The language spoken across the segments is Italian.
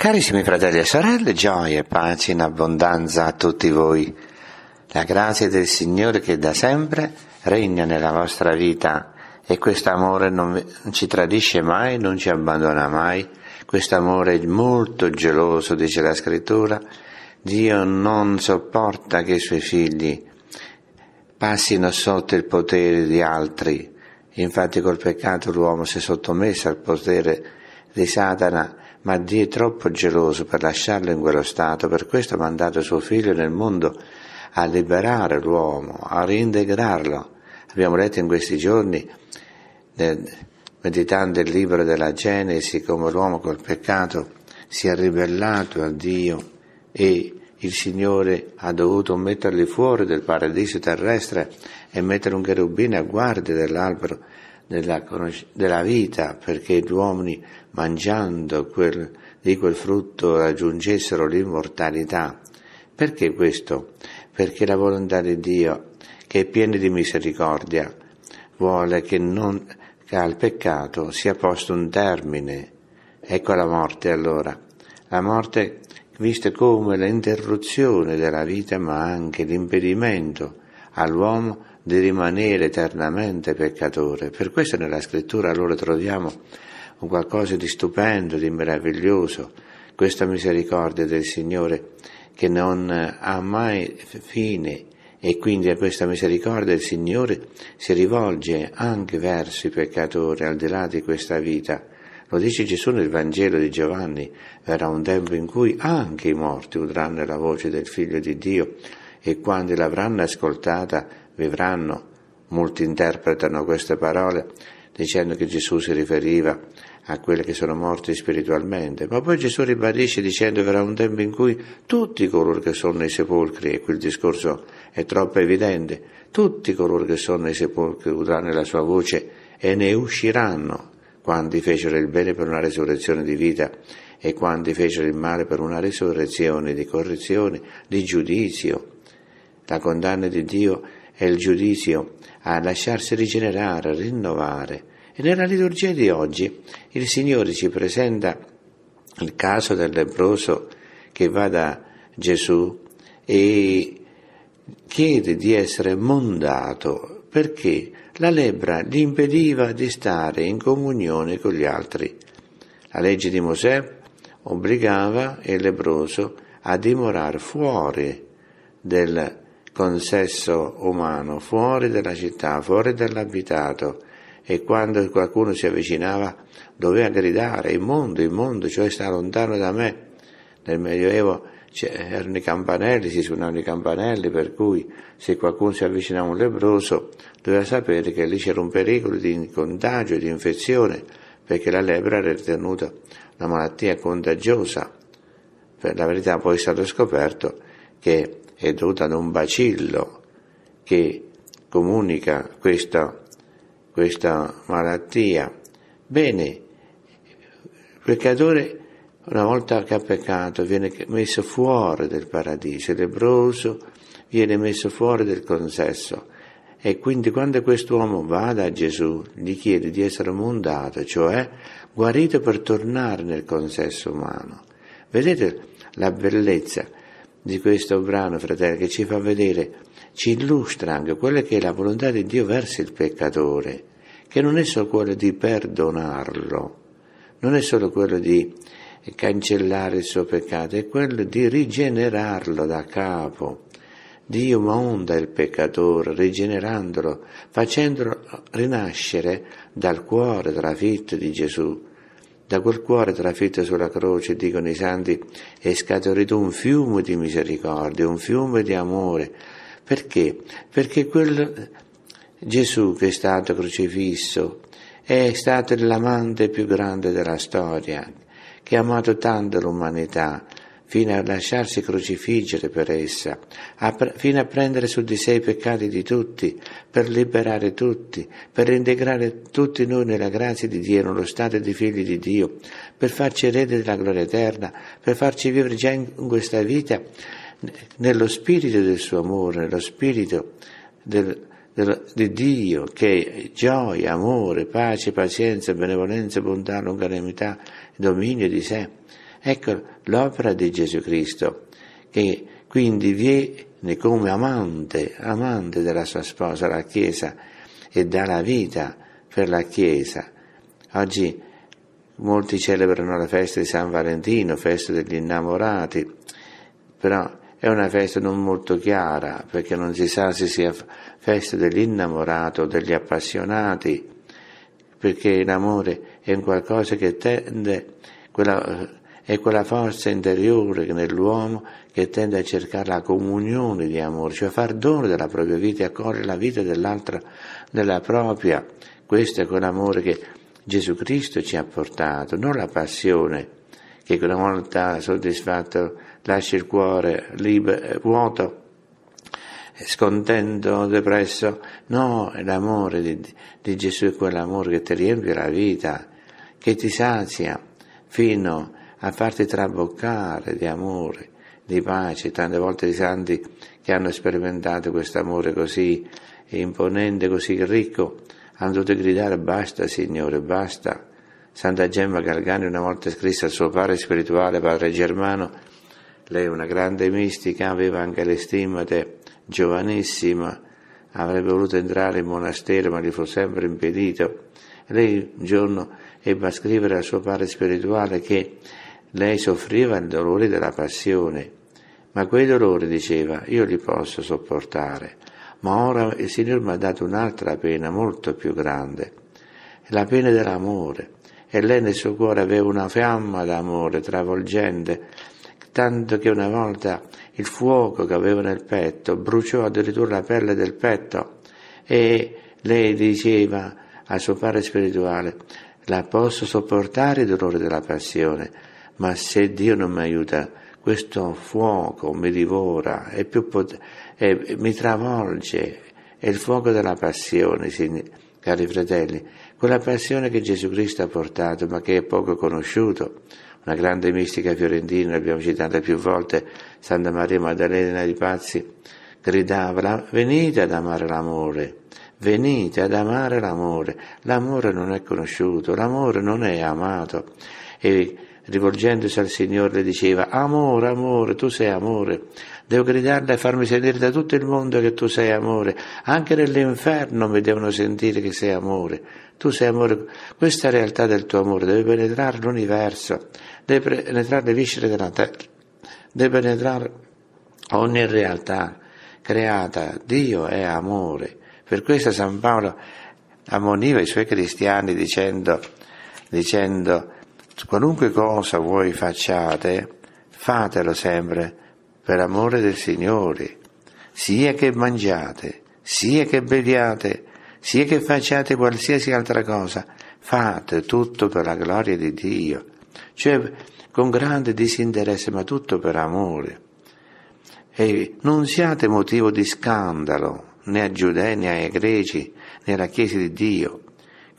Carissimi fratelli e sorelle, gioia e pace in abbondanza a tutti voi. La grazia del Signore che da sempre regna nella vostra vita e questo amore non ci tradisce mai, non ci abbandona mai. Questo amore è molto geloso, dice la scrittura, Dio non sopporta che i suoi figli passino sotto il potere di altri. Infatti col peccato l'uomo si è sottomesso al potere di Satana ma Dio è troppo geloso per lasciarlo in quello stato, per questo ha mandato suo figlio nel mondo a liberare l'uomo, a reintegrarlo. Abbiamo letto in questi giorni, meditando il libro della Genesi, come l'uomo col peccato si è ribellato a Dio e il Signore ha dovuto metterli fuori del paradiso terrestre e mettere un cherubino a guardia dell'albero della, della vita perché gli uomini mangiando quel, di quel frutto raggiungessero l'immortalità. Perché questo? Perché la volontà di Dio, che è piena di misericordia, vuole che, non, che al peccato sia posto un termine. Ecco la morte allora. La morte vista come l'interruzione della vita ma anche l'impedimento all'uomo di rimanere eternamente peccatore. Per questo nella scrittura allora troviamo un qualcosa di stupendo, di meraviglioso, questa misericordia del Signore che non ha mai fine e quindi a questa misericordia il Signore si rivolge anche verso i peccatori al di là di questa vita. Lo dice Gesù nel Vangelo di Giovanni, verrà un tempo in cui anche i morti udranno la voce del Figlio di Dio e quando l'avranno ascoltata vivranno. Molti interpretano queste parole dicendo che Gesù si riferiva a quelli che sono morti spiritualmente, ma poi Gesù ribadisce dicendo che verrà un tempo in cui tutti coloro che sono nei sepolcri, e qui il discorso è troppo evidente, tutti coloro che sono nei sepolcri udranno la sua voce e ne usciranno, quanti fecero il bene per una resurrezione di vita e quanti fecero il male per una resurrezione di correzione, di giudizio. La condanna di Dio e il giudizio a lasciarsi rigenerare, rinnovare. E nella liturgia di oggi il Signore ci presenta il caso del leproso che va da Gesù e chiede di essere mondato perché la lebra gli impediva di stare in comunione con gli altri. La legge di Mosè obbligava il lebroso a dimorare fuori del consesso umano fuori dalla città, fuori dall'abitato e quando qualcuno si avvicinava doveva gridare immondo, immondo, cioè sta lontano da me. Nel Medioevo erano i campanelli, si suonavano i campanelli, per cui se qualcuno si avvicinava a un lebbroso doveva sapere che lì c'era un pericolo di contagio, di infezione, perché la lebbra era ritenuta una malattia contagiosa. Per la verità poi è stato scoperto che è dovuta ad un bacillo che comunica questa, questa malattia. Bene, il peccatore una volta che ha peccato viene messo fuori del paradiso, è lebroso, viene messo fuori del consesso. E quindi quando quest'uomo va da Gesù, gli chiede di essere mondato, cioè guarito per tornare nel consesso umano. Vedete la bellezza di questo brano, fratello, che ci fa vedere, ci illustra anche quella che è la volontà di Dio verso il peccatore, che non è solo quella di perdonarlo, non è solo quello di cancellare il suo peccato, è quello di rigenerarlo da capo. Dio monda il peccatore, rigenerandolo, facendolo rinascere dal cuore dalla vita di Gesù, da quel cuore trafitto sulla croce, dicono i santi, è scaturito un fiume di misericordia, un fiume di amore. Perché? Perché quel Gesù che è stato crocifisso è stato l'amante più grande della storia, che ha amato tanto l'umanità, fino a lasciarsi crocifiggere per essa, a pre- fino a prendere su di sé i peccati di tutti, per liberare tutti, per integrare tutti noi nella grazia di Dio, nello stato di figli di Dio, per farci erede della gloria eterna, per farci vivere già in questa vita nello spirito del suo amore, nello spirito del, del, di Dio che è gioia, amore, pace, pazienza, benevolenza, bontà, longanimità, dominio di sé. Ecco l'opera di Gesù Cristo che quindi viene come amante, amante della sua sposa, la Chiesa, e dà la vita per la Chiesa. Oggi molti celebrano la festa di San Valentino, festa degli innamorati, però è una festa non molto chiara perché non si sa se sia festa dell'innamorato o degli appassionati, perché l'amore è un qualcosa che tende, quella è quella forza interiore nell'uomo che tende a cercare la comunione di amore, cioè far dono della propria vita e accorrere la vita dell'altra nella propria. Questo è quell'amore che Gesù Cristo ci ha portato, non la passione che una volta soddisfatto lascia il cuore libero, vuoto scontento, depresso. No, l'amore di, di Gesù è quell'amore che ti riempie la vita, che ti sazia fino a a farti traboccare di amore, di pace, tante volte i santi che hanno sperimentato questo amore così imponente, così ricco, hanno dovuto gridare basta Signore, basta. Santa Gemma Gargani una volta scrisse al suo padre spirituale, padre Germano, lei è una grande mistica, aveva anche le stimmate, giovanissima, avrebbe voluto entrare in monastero ma gli fu sempre impedito. Lei un giorno ebbe a scrivere al suo padre spirituale che lei soffriva il dolore della passione, ma quei dolori, diceva, io li posso sopportare, ma ora il Signore mi ha dato un'altra pena molto più grande, la pena dell'amore, e lei nel suo cuore aveva una fiamma d'amore travolgente, tanto che una volta il fuoco che aveva nel petto bruciò addirittura la pelle del petto e lei diceva al suo padre spirituale, la posso sopportare il dolore della passione, ma se Dio non mi aiuta, questo fuoco mi divora e, pot- e mi travolge. È il fuoco della passione, signore, cari fratelli, quella passione che Gesù Cristo ha portato, ma che è poco conosciuto. Una grande mistica fiorentina, l'abbiamo citata più volte, Santa Maria Maddalena di Pazzi, gridava, venite ad amare l'amore, venite ad amare l'amore. L'amore non è conosciuto, l'amore non è amato. E rivolgendosi al Signore le diceva, amore, amore, tu sei amore, devo gridarla e farmi sentire da tutto il mondo che tu sei amore, anche nell'inferno mi devono sentire che sei amore, tu sei amore, questa realtà del tuo amore deve penetrare l'universo, deve penetrare le viscere della terra, deve penetrare ogni realtà creata, Dio è amore, per questo San Paolo ammoniva i suoi cristiani dicendo, dicendo qualunque cosa voi facciate, fatelo sempre per amore del Signore, sia che mangiate, sia che beviate, sia che facciate qualsiasi altra cosa, fate tutto per la gloria di Dio, cioè con grande disinteresse, ma tutto per amore. E non siate motivo di scandalo né a Giudei né ai greci né alla Chiesa di Dio,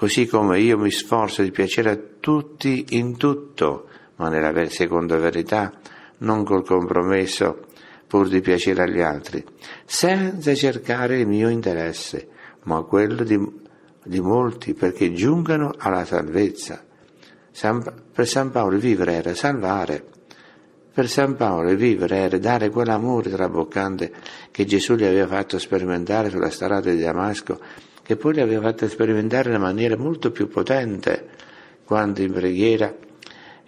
così come io mi sforzo di piacere a tutti in tutto, ma nella ver- seconda verità, non col compromesso pur di piacere agli altri, senza cercare il mio interesse, ma quello di, di molti perché giungano alla salvezza. San, per San Paolo vivere era salvare. Per San Paolo vivere era dare quell'amore traboccante che Gesù gli aveva fatto sperimentare sulla strada di Damasco che poi le aveva fatte sperimentare in maniera molto più potente quando in preghiera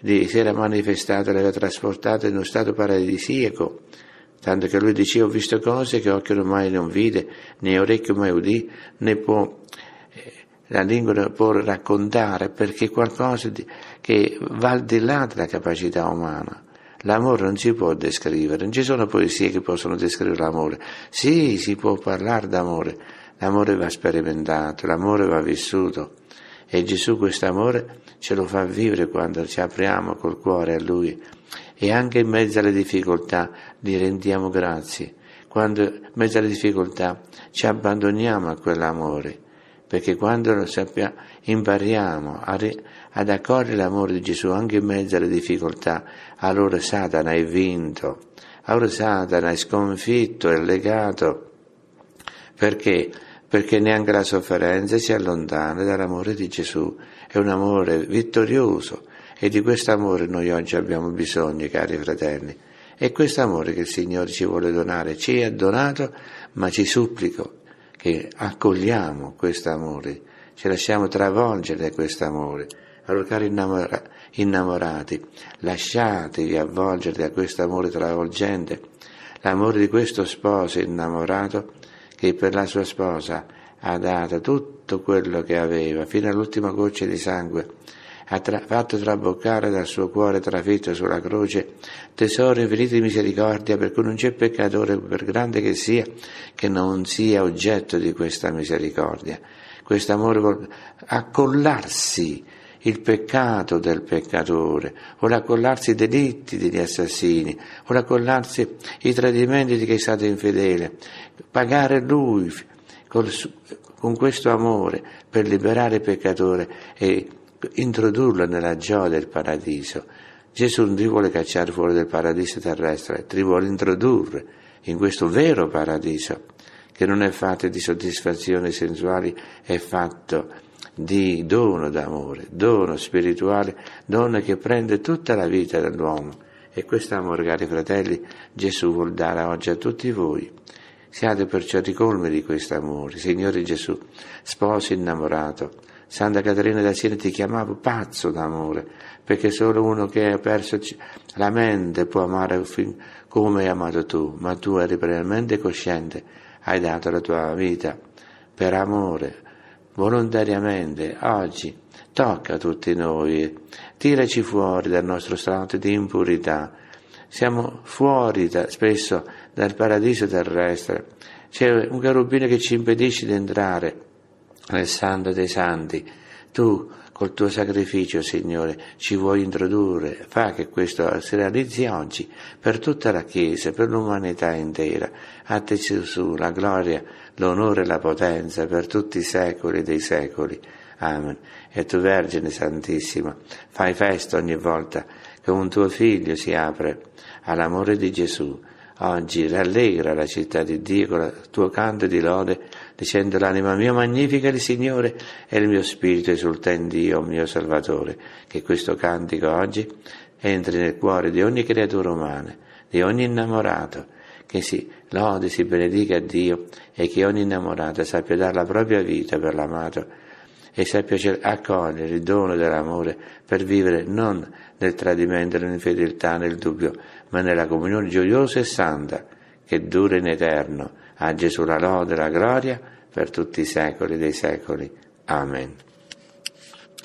si era manifestata, l'aveva trasportata in uno stato paradisiaco, tanto che lui diceva ho visto cose che occhio ormai non vide, né orecchio mai udì, né può eh, la lingua può raccontare perché è qualcosa di, che va al di là della capacità umana. L'amore non si può descrivere, non ci sono poesie che possono descrivere l'amore. Sì, si può parlare d'amore, L'amore va sperimentato, l'amore va vissuto e Gesù questo amore ce lo fa vivere quando ci apriamo col cuore a Lui e anche in mezzo alle difficoltà gli rendiamo grazie, quando in mezzo alle difficoltà ci abbandoniamo a quell'amore, perché quando lo sappiamo impariamo re, ad accogliere l'amore di Gesù anche in mezzo alle difficoltà, allora Satana è vinto, allora Satana è sconfitto, è legato, perché? perché neanche la sofferenza si allontana dall'amore di Gesù. È un amore vittorioso e di questo amore noi oggi abbiamo bisogno, cari fratelli. È questo amore che il Signore ci vuole donare, ci ha donato, ma ci supplico che accogliamo questo amore, ci lasciamo travolgere da questo amore. Allora, cari innamora, innamorati, lasciatevi avvolgere da questo amore travolgente. L'amore di questo sposo innamorato che per la sua sposa ha dato tutto quello che aveva, fino all'ultima goccia di sangue, ha tra- fatto traboccare dal suo cuore trafitto sulla croce tesoro infinito di misericordia, per cui non c'è peccatore, per grande che sia, che non sia oggetto di questa misericordia. Questo amore vuole accollarsi il peccato del peccatore, vuole accollarsi i delitti degli assassini, vuole accollarsi i tradimenti di chi è stato infedele, pagare lui col, con questo amore per liberare il peccatore e introdurlo nella gioia del paradiso. Gesù non ti vuole cacciare fuori dal paradiso terrestre, ti vuole introdurre in questo vero paradiso, che non è fatto di soddisfazioni sensuali, è fatto di di dono d'amore, dono spirituale, dono che prende tutta la vita dell'uomo. E questo amore, cari fratelli, Gesù vuol dare oggi a tutti voi. Siate perciò ricolmi di questo amore, Signore Gesù, sposo innamorato. Santa Caterina da Siena ti chiamava pazzo d'amore, perché solo uno che ha perso la mente può amare come hai amato tu, ma tu eri pienamente cosciente, hai dato la tua vita per amore, volontariamente oggi tocca a tutti noi, tiraci fuori dal nostro stato di impurità. Siamo fuori da, spesso dal paradiso terrestre. C'è un carubino che ci impedisce di entrare nel santo dei santi. Tu, col tuo sacrificio, Signore, ci vuoi introdurre. Fa che questo si realizzi oggi per tutta la Chiesa, per l'umanità intera. A te Gesù, la gloria l'onore e la potenza per tutti i secoli dei secoli. Amen. E tu Vergine Santissima, fai festa ogni volta che un tuo figlio si apre all'amore di Gesù. Oggi rallegra la città di Dio con il tuo canto di lode, dicendo l'anima mia magnifica il Signore e il mio spirito esulta in Dio, mio Salvatore. Che questo cantico oggi entri nel cuore di ogni creatura umana, di ogni innamorato, che si lodi, si benedica Dio e che ogni innamorata sappia dare la propria vita per l'amato e sappia cioè accogliere il dono dell'amore per vivere non nel tradimento, nell'infedeltà, nel dubbio, ma nella comunione gioiosa e santa che dura in eterno. A Gesù la lode, la gloria per tutti i secoli dei secoli. Amen.